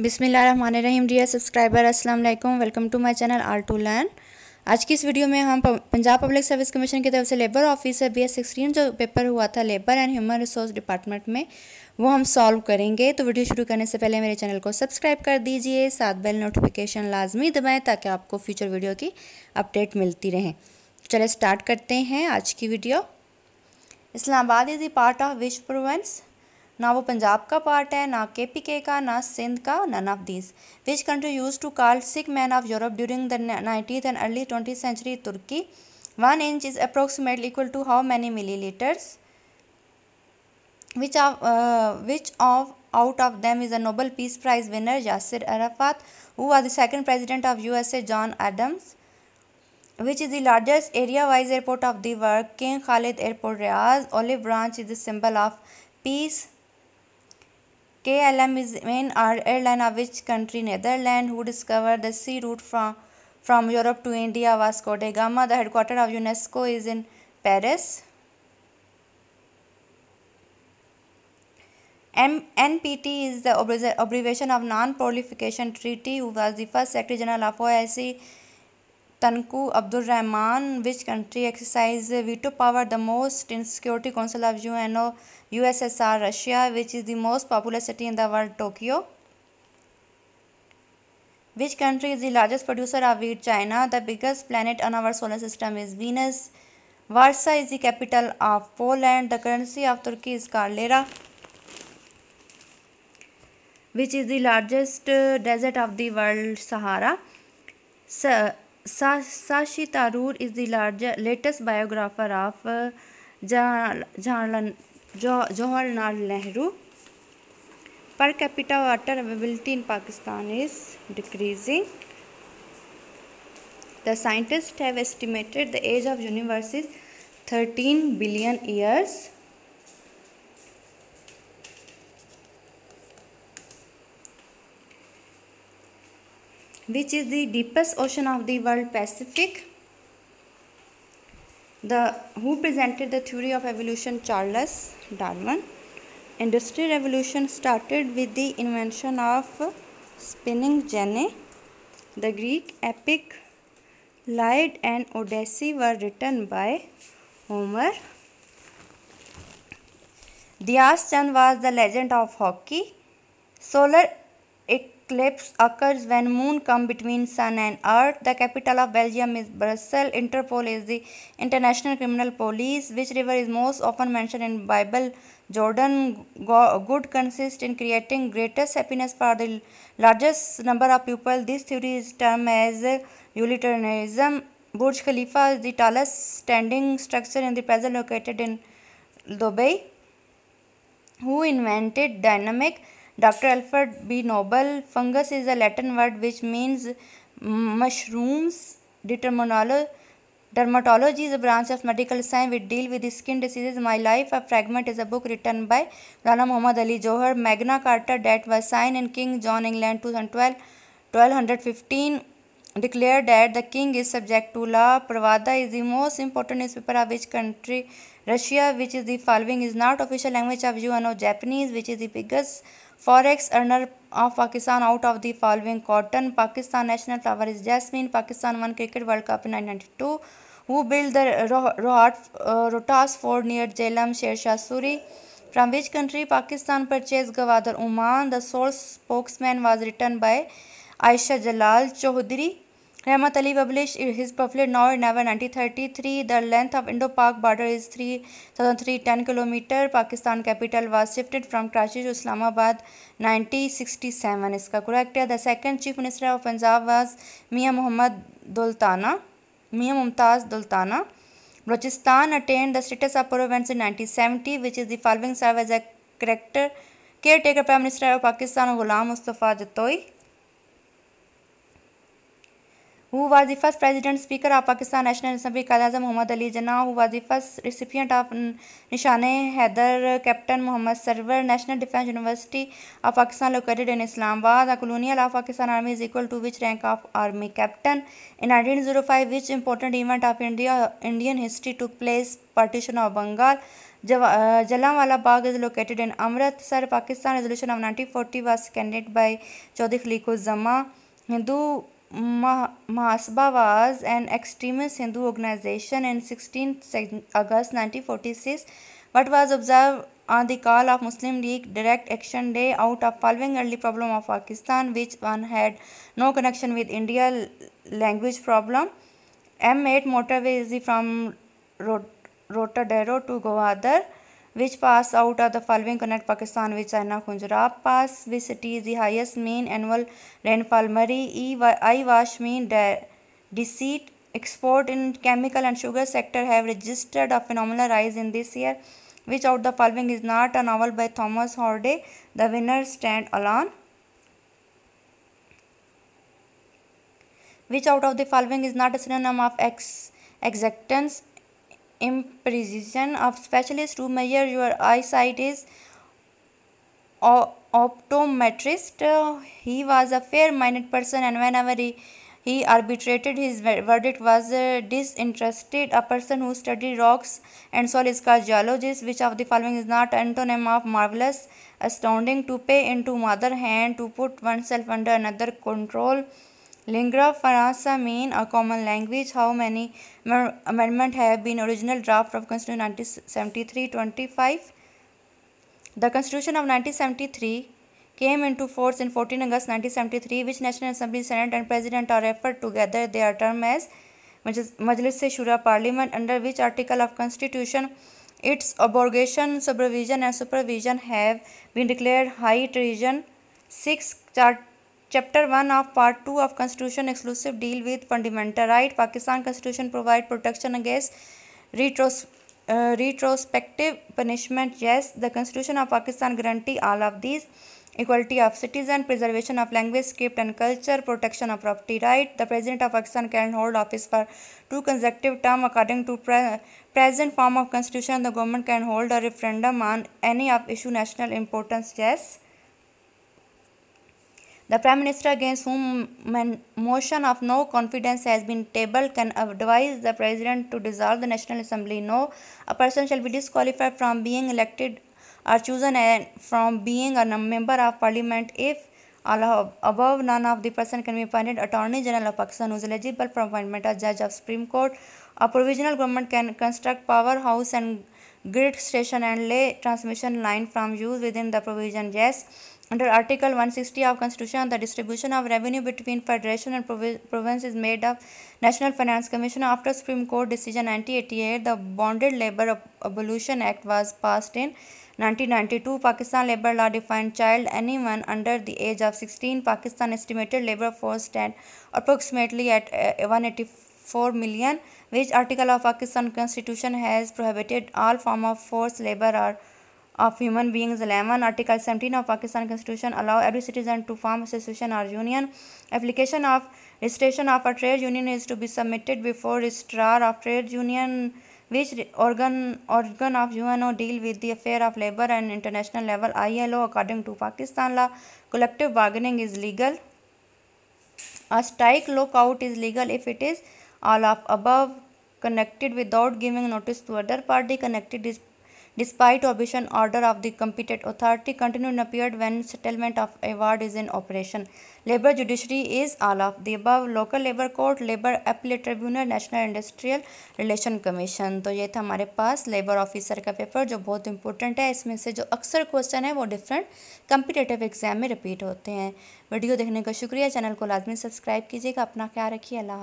बिसमीम dear subscriber अस्सलाम वालेकुम welcome to my channel R to learn आज की इस वीडियो में हम पंजाब पब्लिक सर्विस कमीशन की तरफ से labour officer B S sixteen जो पेपर हुआ था labour and human resource department में वो हम सॉल्व करेंगे तो वीडियो शुरू करने से पहले मेरे चैनल को सब्सक्राइब कर दीजिए साथ बेल नोटिफिकेशन लाजमी दबाएँ ताकि आपको फ्यूचर वीडियो की अपडेट मिलती रहें चले स्टार्ट करते हैं आज की video Islamabad is a part of which province ना वो पंजाब का पार्ट है ना के पी के का ना सिंध का none of this which country used to call sick man of Europe during the nineteenth and early twenty century Turkey one inch is approximately equal to how many millilitres which of which of out of them is a Nobel peace prize winner Yasser Arafat who are the second president of U S A John Adams which is the largest area wise airport of the work king Khalid airport Riyadh olive branch is the symbol of peace KLM is main airline of which country? Netherlands, who discovered the sea route from, from Europe to India, Vasco da Gama. The headquarters of UNESCO is in Paris. M NPT is the abbreviation of Non-Proliferation Treaty, who was the first Secretary General of OIC Tanku Abdul Rahman, which country exercises veto power the most in Security Council of UNO, USSR, Russia, which is the most populous city in the world, Tokyo. Which country is the largest producer of wheat? China. The biggest planet on our solar system is Venus. Warsaw is the capital of Poland. The currency of Turkey is lira. Which is the largest desert of the world, Sahara. So, Sashi Tharoor is the larger, latest biographer of uh, Jawaharlal Nehru. Per capita water availability in Pakistan is decreasing. The scientists have estimated the age of universe is 13 billion years. which is the deepest ocean of the world Pacific. The, who presented the theory of evolution Charles Darwin. Industrial revolution started with the invention of spinning jenny. The Greek epic Lied and Odyssey were written by Homer. Diyas Chand was the legend of hockey. Solar eclipse occurs when moon come between sun and earth. The capital of Belgium is Brussels. Interpol is the international criminal police. Which river is most often mentioned in Bible? Jordan. Good consists in creating greatest happiness for the largest number of people. This theory is termed as utilitarianism. Burj Khalifa is the tallest standing structure in the present located in Dubai. Who invented dynamic? Dr. Alfred B. Noble. Fungus is a Latin word which means mushrooms. Dermatology is a branch of medical science which deal with skin diseases. My Life, a Fragment is a book written by Rana Muhammad Ali Johar. Magna Carta that was signed in King John England 1215 declared that the king is subject to law. Pravada is the most important newspaper of which country Russia, which is the following, is not official language of UN or Japanese, which is the biggest forex earner of Pakistan out of the following cotton. Pakistan national flower is jasmine. Pakistan won Cricket World Cup in 1992. Who built the Rohat uh, Rotas Fort near Jhelum, Sher Shah Suri? From which country Pakistan purchased Gawadar Oman? The sole spokesman was written by Aisha Jalal Choudhury. Rahmat Ali published his popular novel in 1933. The length of Indo-Pak border is 3,310 km. Pakistan capital was shifted from Karachi to Islamabad 1967. Iska correct hai. The second chief minister of Punjab was Mia Muhammad Dultana. Mia Mumtaz Dultana. Balochistan attained the status of province in 1970, which is the following serve as a character caretaker prime minister of Pakistan Ghulam Mustafa Jatoi. Who was the first president speaker of Pakistan national assembly Quaid Azam Mohammad Ali Jinnah who was the first recipient of Nishan Haider captain Mohammad Sarwar national defence university of Pakistan located in Islamabad a colonel of Pakistan army is equal to which rank of army captain in nineteen zero five which important event of India Indian history took place partition of Bengal Jallianwala Bagh is located in Amritsar Pakistan resolution of nineteen forty was कैंडेट by Chaudhry Khaliquzzaman Hindu Mahasabha was an extremist Hindu organization in 16 August 1946 but was observed on the call of Muslim League Direct Action Day out of following early problem of Pakistan which one had no connection with India language problem. M8 motorway is from Rotadero to Gawadar. Which pass out of the following connect Pakistan which China Khunjerab pass which city is the highest mean annual rainfall Murree E I was main despite export in chemical and sugar sector have registered a phenomenal rise in this year which out the following is not a novel by Thomas Hardy the winner stand alone which out of the following is not e, a synonym of ex exactance? imprecision of specialists to measure your eyesight is optometrist. Uh, he was a fair-minded person and whenever he, he arbitrated his verdict was uh, disinterested. A person who studied rocks and soil is called geologist. Which of the following is not antonym of marvelous, astounding, to pay into mother hand, to put oneself under another control. Lingua franca mean a common language. How many amendment have been original draft of Constitution 1973-25? The Constitution of 1973 came into force in 14 August 1973, which National Assembly, Senate and President are referred together their term as Majlis Shura Parliament, under which article of Constitution its abrogation, supervision and supervision have been declared high treason. Six chart Chapter 1 of Part 2 of Constitution exclusive deal with fundamental right. Pakistan Constitution provide protection against retros uh, retrospective punishment. Yes, the Constitution of Pakistan guarantee all of these. Equality of citizen, preservation of language, script and culture, protection of property right. The President of Pakistan can hold office for two consecutive terms according to pre present form of constitution. The government can hold a referendum on any of issue national importance. Yes. The Prime Minister against whom a motion of no confidence has been tabled can advise the President to dissolve the National Assembly. No, a person shall be disqualified from being elected or chosen and from being a member of parliament if all above none of the person can be appointed attorney general of Pakistan who is eligible for appointment as judge of Supreme Court. A provisional government can construct powerhouse and grid station and lay transmission line from use within the provision. Yes, under Article 160 of Constitution, the distribution of revenue between federation and province is made up National Finance Commission. After Supreme Court decision 1988, the Bonded Labor Abolition Act was passed in 1992. Pakistan labor law defined child anyone under the age of 16. Pakistan estimated labor force stand approximately at uh, 184 million, which article of Pakistan constitution has prohibited all form of forced labor or of human beings eleven article seventeen of Pakistan constitution allow every citizen to form association or union application of registration of a trade union is to be submitted before registrar of trade union which organ organ of U N O deal with the affair of labour and international level I L O according to Pakistan law collective bargaining is legal a strike out is legal if it is all of above connected without giving notice to other party connected is Despite obvious order of the competent authority, continuing appeared when settlement of award is in operation. Labor judiciary is all of the above local labor court, labor appellate tribunal, national industrial relation commission. तो ये था हमारे पास labour officer का paper जो बहुत important है इसमें से जो अक्सर क्वेश्चन है वो डिफरेंट कम्पिटेटिव एग्जाम में रिपीट होते हैं वीडियो देखने का शुक्रिया चैनल को लाजमी सब्सक्राइब कीजिएगा अपना क्या रखिए अल्लाह